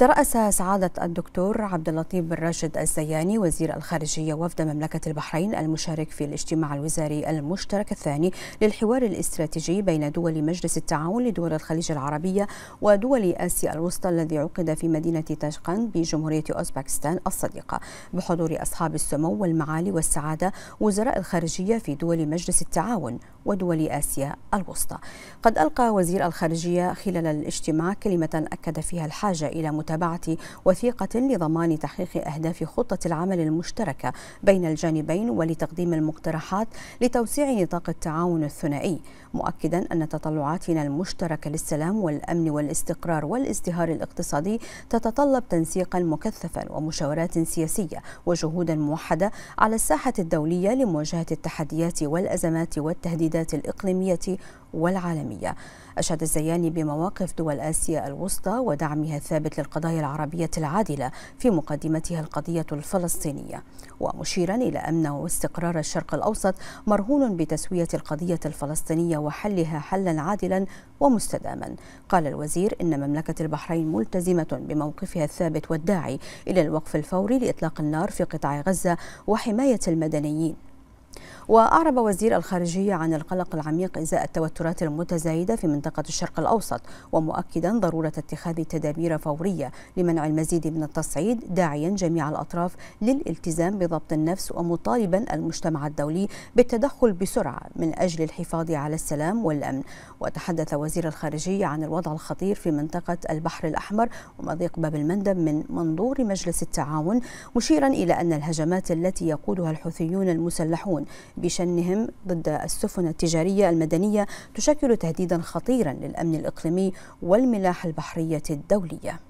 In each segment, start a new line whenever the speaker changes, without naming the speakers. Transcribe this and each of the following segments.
ترأس سعادة الدكتور عبد اللطيف بن راشد الزياني وزير الخارجية وفد مملكة البحرين المشارك في الاجتماع الوزاري المشترك الثاني للحوار الاستراتيجي بين دول مجلس التعاون لدول الخليج العربية ودول آسيا الوسطى الذي عقد في مدينة تاشقند بجمهورية أوزبكستان الصديقة بحضور أصحاب السمو والمعالي والسعادة وزراء الخارجية في دول مجلس التعاون ودول آسيا الوسطى قد ألقى وزير الخارجية خلال الاجتماع كلمة أكد فيها الحاجة إلى متابعة وثيقة لضمان تحقيق أهداف خطة العمل المشتركة بين الجانبين ولتقديم المقترحات لتوسيع نطاق التعاون الثنائي مؤكدا أن تطلعاتنا المشتركة للسلام والأمن والاستقرار والازدهار الاقتصادي تتطلب تنسيقا مكثفا ومشاورات سياسية وجهودا موحدة على الساحة الدولية لمواجهة التحديات والأزمات والتهديدات الإقليمية والعالمية أشاد الزياني بمواقف دول آسيا الوسطى ودعمها الثابت للقضايا العربية العادلة في مقدمتها القضية الفلسطينية ومشيرا إلى أمن واستقرار الشرق الأوسط مرهون بتسوية القضية الفلسطينية وحلها حلا عادلا ومستداما قال الوزير إن مملكة البحرين ملتزمة بموقفها الثابت والداعي إلى الوقف الفوري لإطلاق النار في قطاع غزة وحماية المدنيين وأعرب وزير الخارجية عن القلق العميق إزاء التوترات المتزايدة في منطقة الشرق الأوسط ومؤكدا ضرورة اتخاذ تدابير فورية لمنع المزيد من التصعيد داعيا جميع الأطراف للالتزام بضبط النفس ومطالبا المجتمع الدولي بالتدخل بسرعة من أجل الحفاظ على السلام والأمن وتحدث وزير الخارجية عن الوضع الخطير في منطقة البحر الأحمر ومضيق باب المندب من منظور مجلس التعاون مشيرا إلى أن الهجمات التي يقودها الحوثيون المسلحون يقومون بشنهم ضد السفن التجارية المدنية تشكل تهديدا خطيرا للأمن الإقليمي والملاحة البحرية الدولية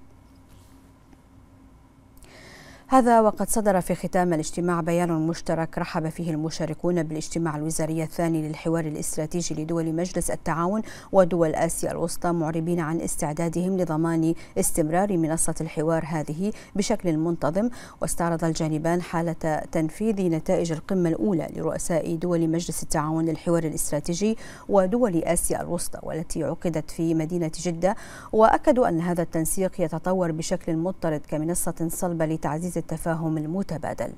هذا وقد صدر في ختام الاجتماع بيان مشترك رحب فيه المشاركون بالاجتماع الوزاري الثاني للحوار الاستراتيجي لدول مجلس التعاون ودول آسيا الوسطى معربين عن استعدادهم لضمان استمرار منصة الحوار هذه بشكل منتظم واستعرض الجانبان حالة تنفيذ نتائج القمة الأولى لرؤساء دول مجلس التعاون للحوار الاستراتيجي ودول آسيا الوسطى والتي عقدت في مدينة جدة وأكدوا أن هذا التنسيق يتطور بشكل مضطرد كمنصة صلبة لتعزيز التفاهم المتبادل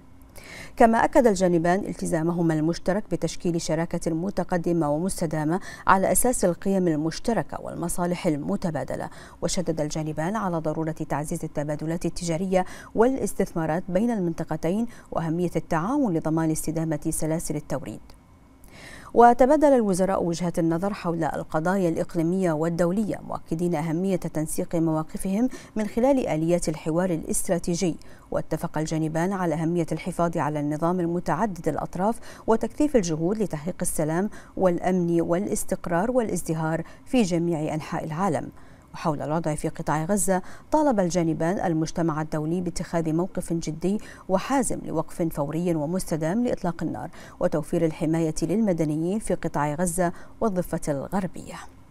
كما أكد الجانبان التزامهما المشترك بتشكيل شراكة متقدمة ومستدامة على أساس القيم المشتركة والمصالح المتبادلة وشدد الجانبان على ضرورة تعزيز التبادلات التجارية والاستثمارات بين المنطقتين وأهمية التعاون لضمان استدامة سلاسل التوريد وتبادل الوزراء وجهات النظر حول القضايا الإقليمية والدولية مؤكدين أهمية تنسيق مواقفهم من خلال آليات الحوار الاستراتيجي واتفق الجانبان على أهمية الحفاظ على النظام المتعدد الأطراف وتكثيف الجهود لتحقيق السلام والأمن والاستقرار والازدهار في جميع أنحاء العالم وحول الوضع في قطاع غزة طالب الجانبان المجتمع الدولي باتخاذ موقف جدي وحازم لوقف فوري ومستدام لإطلاق النار وتوفير الحماية للمدنيين في قطاع غزة والضفة الغربية